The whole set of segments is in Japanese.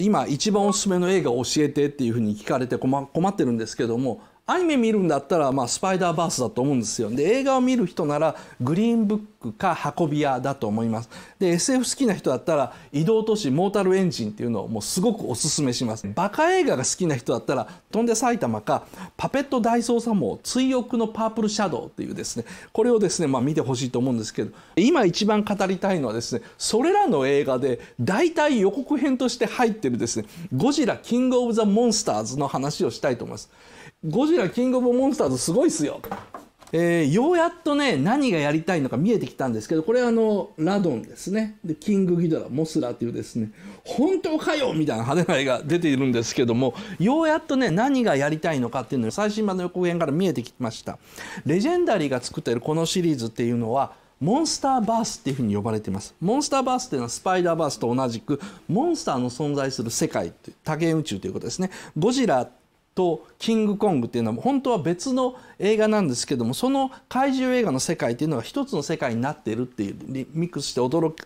今一番おすすめの映画を教えてっていうふうに聞かれて困ってるんですけどもアニメ見るんだったら、まあ、スパイダーバースだと思うんですよ。で、映画を見る人なら、グリーンブックか運び屋だと思います。で、SF 好きな人だったら、移動都市モータルエンジンっていうのをもうすごくおすすめします。バカ映画が好きな人だったら、飛んで埼玉か、パペット大捜査網、追憶のパープルシャドウっていうですね、これをですね、まあ見てほしいと思うんですけど、今一番語りたいのはですね、それらの映画で、大体予告編として入ってるですね、ゴジラキングオブザモンスターズの話をしたいと思います。ゴジラキングオブモンスターズすごいっすよ。えー、ようやっとね、何がやりたいのか見えてきたんですけど、これあの、ラドンですね。で、キングギドラ、モスラっていうですね、本当かよみたいな跳ねいが出ているんですけども、ようやっとね、何がやりたいのかっていうのが最新版の予告編から見えてきました。レジェンダリーが作っているこのシリーズっていうのは、モンスターバースっていうふうに呼ばれています。モンスターバースっていうのはスパイダーバースと同じく、モンスターの存在する世界、多元宇宙ということですね。ゴジラと「キングコング」っていうのは本当は別の映画なんですけどもその怪獣映画の世界っていうのが一つの世界になっているっていうミックスしてお届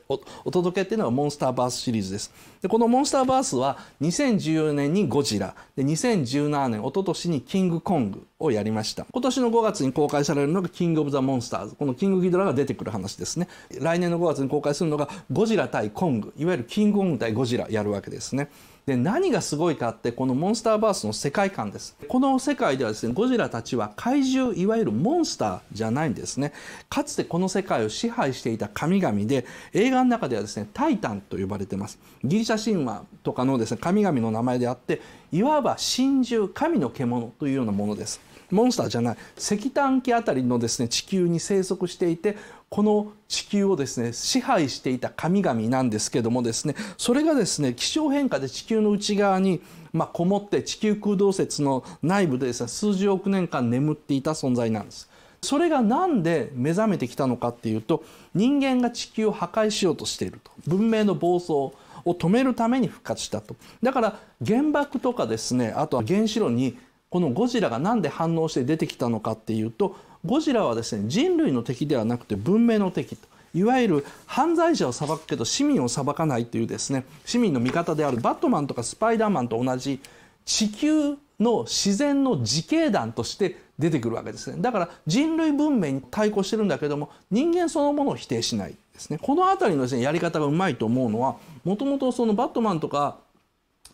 けっていうのが「モンスターバース」シリーズです。でこの「モンスターバース」は2014年に「ゴジラ」で2017年おととしに「キングコング」をやりました今年の5月に公開されるのが「キング・オブ・ザ・モンスターズ」このキングギドラが出てくる話ですね来年の5月に公開するのが「ゴジラ対コング」いわゆる「キング・オング対ゴジラ」やるわけですね。で何がすごいかってこのモンスターバースの世界観ですこの世界ではですねゴジラたちは怪獣いわゆるモンスターじゃないんですねかつてこの世界を支配していた神々で映画の中ではですねタイタンと呼ばれてますギリシャ神話とかのですね神々の名前であっていわば神獣神の獣というようなものですモンスターじゃない石炭紀あたりのですね地球に生息していてこの地球をですね支配していた神々なんですけどもですねそれがですね気象変化で地球の内側にまあ、こもって地球空洞説の内部でですね数十億年間眠っていた存在なんです。それが何で目覚めてきたのかっていうと人間が地球を破壊しようとしていると文明の暴走を止めるために復活したとだから原爆とかですねあとは原子炉にこのゴジラが何で反応して出てきたのかっていうとゴジラはですね人類の敵ではなくて文明の敵と。いわゆる犯罪者を裁くけど市民を裁かないというですね市民の味方であるバットマンとかスパイダーマンと同じ地球の自然の自警団として出てくるわけですねだから人類文明に対抗してるんだけども人間そのものを否定しないですねこの辺りのです、ね、やり方がうまいと思うのはもともとそのバットマンとか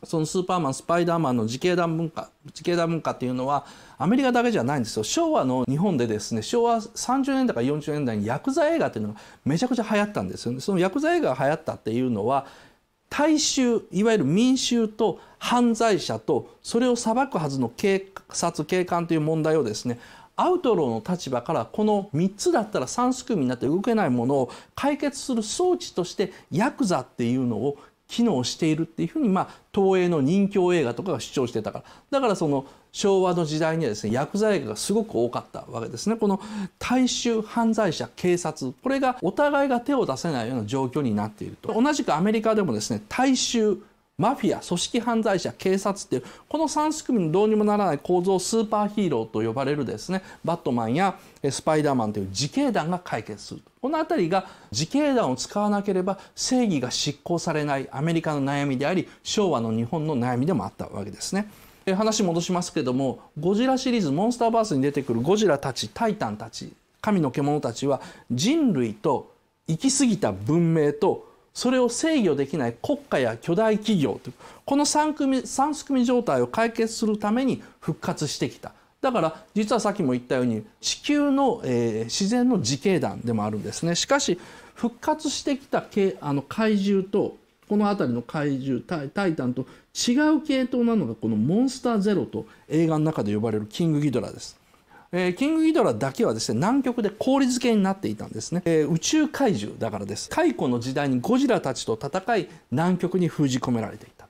そのスーパーマンスパイダーマンの時系団文化時系団文化っていうのはアメリカだけじゃないんですよ昭和の日本でですね昭和30年代から40年代にヤクザ映画っていうのがめちゃくちゃ流行ったんですよねそのヤクザ映画が流行ったっていうのは大衆いわゆる民衆と犯罪者とそれを裁くはずの警察警官という問題をですねアウトローの立場からこの3つだったら3すくみになって動けないものを解決する装置としてヤクザっていうのを機能しているっていうふうに、まあ、東映の任侠映画とかが主張してたからだからその昭和の時代にはですね薬剤がすごく多かったわけですねこの大衆犯罪者警察これがお互いが手を出せないような状況になっていると同じくアメリカでもですね大衆マフィア組織犯罪者警察っていうこの3仕組みのどうにもならない構造をスーパーヒーローと呼ばれるですねバットマンやスパイダーマンという自警団が解決するこの辺りが自警団を使わなければ正義が執行されないアメリカの悩みであり昭和の日本の悩みでもあったわけですね。話戻しますけどもゴジラシリーズモンスターバースに出てくるゴジラたちタイタンたち神の獣たちは人類と行き過ぎた文明とそれを制御できない国家や巨大企業というこの三組三組状態を解決するために復活してきただから実はさっきも言ったように地球の、えー、自然の時系団でもあるんですねしかし復活してきたあの怪獣とこの辺りの怪獣タイタンと違う系統なのがこのモンスターゼロと映画の中で呼ばれるキングギドラですえー、キングギドラだけはですね南極で氷漬けになっていたんですね、えー、宇宙怪獣だからです太古の時代にゴジラたちと戦い南極に封じ込められていた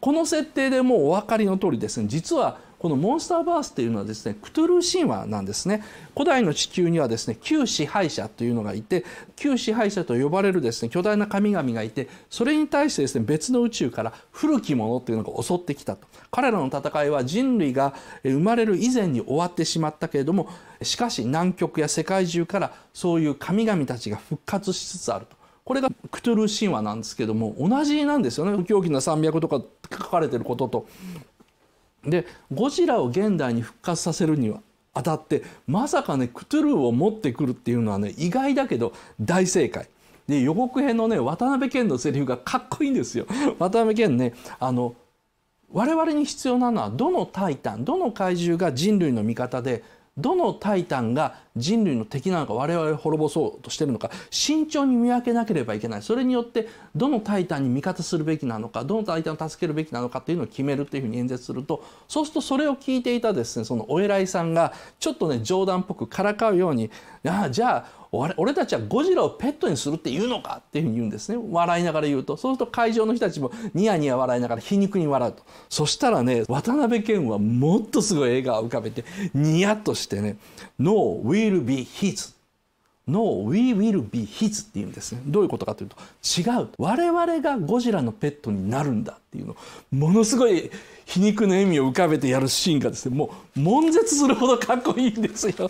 この設定でもうお分かりの通りですね実はこのモンスターバースというのはですねクトゥルー神話なんですね古代の地球にはですね旧支配者というのがいて旧支配者と呼ばれるですね巨大な神々がいてそれに対してですね別の宇宙から古きものというのが襲ってきたと彼らの戦いは人類が生まれる以前に終わってしまったけれどもしかし南極や世界中からそういう神々たちが復活しつつあるとこれがクトゥルー神話なんですけども同じなんですよね狂気の山脈とか書かれてることと。でゴジラを現代に復活させるにはあたってまさかねクトゥルーを持ってくるっていうのはね意外だけど大正解。で予告編のね渡辺謙のセリフがかっこいいんですよ。渡辺謙ねあの我々に必要なのはどのタイタンどの怪獣が人類の味方でどのタイタンが人類の敵なのか我々を滅ぼそうとしてるのか慎重に見分けなければいけないそれによってどのタイタンに味方するべきなのかどのタイタンを助けるべきなのかというのを決めるというふうに演説するとそうするとそれを聞いていたですねそのお偉いさんがちょっとね冗談っぽくからかうように「ああじゃあ俺たちはゴジラをペットにするって言うのかっていうふうに言うんですね笑いながら言うとそうすると会場の人たちもニヤニヤ笑いながら皮肉に笑うとそしたらね渡辺謙はもっとすごい笑顔を浮かべてニヤッとしてね「No will be his」No, we will be his って言うんですね。どういうことかというと、違う。我々がゴジラのペットになるんだっていうのものすごい皮肉の笑みを浮かべてやるシーンがですね、もう悶絶するほどかっこいいんですよ。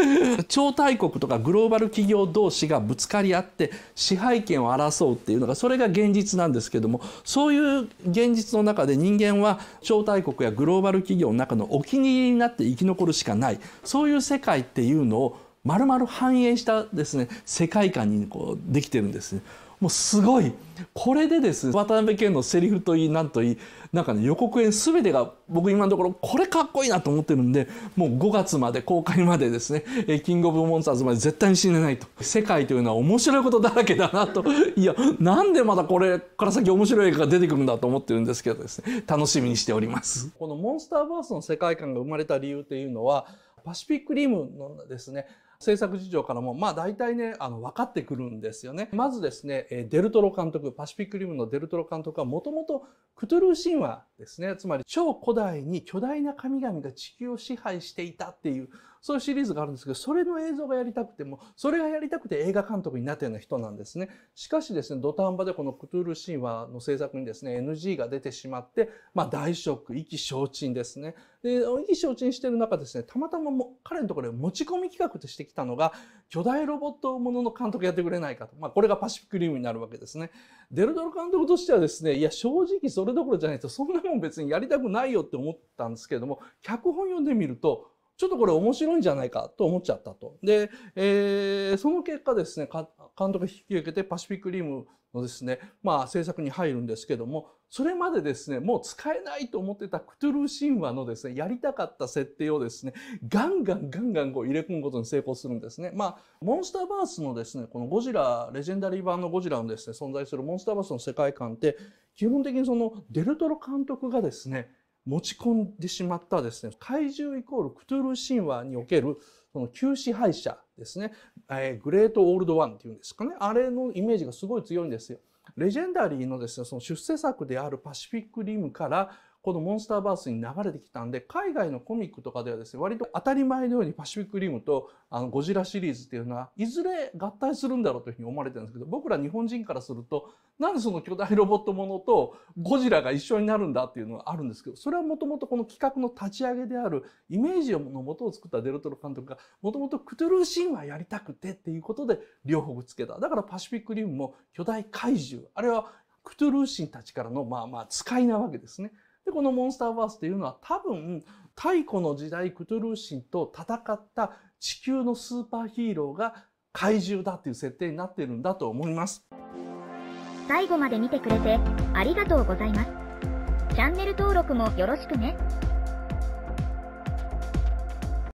超大国とかグローバル企業同士がぶつかり合って支配権を争うっていうのがそれが現実なんですけどもそういう現実の中で人間は超大国やグローバル企業の中のお気に入りになって生き残るしかないそういう世界っていうのをまるまる反映したですね世界観にこうできてるんですね。もうすごいこれでですね渡辺謙のセリフといいなんといいなんかね予告編全てが僕今のところこれかっこいいなと思ってるんでもう5月まで公開までですね「キングオブモンスターズ」まで絶対に死ねないと世界というのは面白いことだらけだなといやなんでまだこれから先面白い映画が出てくるんだと思ってるんですけどですね楽しみにしておりますこのモンスターバースの世界観が生まれた理由っていうのはパシフィックリムのですね制作事情からも、まあ大体ね、あの、分かってくるんですよね。まずですね、デルトロ監督、パシフィックリムのデルトロ監督はもともとクトゥルー神話ですね。つまり超古代に巨大な神々が地球を支配していたっていう、そういうシリーズがあるんですけど、それの映像がやりたくても、それがやりたくて映画監督になったような人なんですね。しかしですね、土壇場でこのクトゥール神話の制作にですね、NG が出てしまって、まあ大ショック、意気消沈ですね。で、意気消沈してる中ですね、たまたまも彼のところで持ち込み企画としてきたのが、巨大ロボットものの監督やってくれないかと。まあこれがパシフィックリムになるわけですね。デルドル監督としてはですね、いや正直それどころじゃないと、そんなもん別にやりたくないよって思ったんですけれども、脚本読んでみると、ちょっとこれ面白いんじゃないかと思っちゃったと。で、えー、その結果ですね、監督が引き受けてパシフィックリムのですね、まあ制作に入るんですけども、それまでですね、もう使えないと思ってたクトゥルー神話のですね、やりたかった設定をですね、ガンガンガンガンこう入れ込むことに成功するんですね。まあ、モンスターバースのですね、このゴジラ、レジェンダリー版のゴジラのですね、存在するモンスターバースの世界観って、基本的にそのデルトロ監督がですね、持ち込んでしまったですね、怪獣イコールクトゥルー神話におけるその旧支配者ですね、えー、グレートオールドワンっていうんですかね、あれのイメージがすごい強いんですよ。レジェンダリーのですね、その出世作であるパシフィックリムからこのモンスターバースに流れてきたんで、海外のコミックとかではですね、割と当たり前のようにパシフィックリムとあのゴジラシリーズっていうのは、いずれ合体するんだろうというふうに思われてるんですけど、僕ら日本人からすると、なんでその巨大ロボットものとゴジラが一緒になるんだっていうのはあるんですけど、それはもともとこの企画の立ち上げであるイメージのもとを作ったデルトロ監督が、もともとクトゥルー神話やりたくてっていうことで両方つけた。だからパシフィックリムも巨大怪獣、あれはクトゥルー神たちからのまあまあ使いなわけですね。でこのモンスターバースというのは多分太古の時代クトゥルー神と戦った地球のスーパーヒーローが怪獣だっていう設定になってるんだと思います最後まで見てくれてありがとうございますチャンネル登録もよろしくね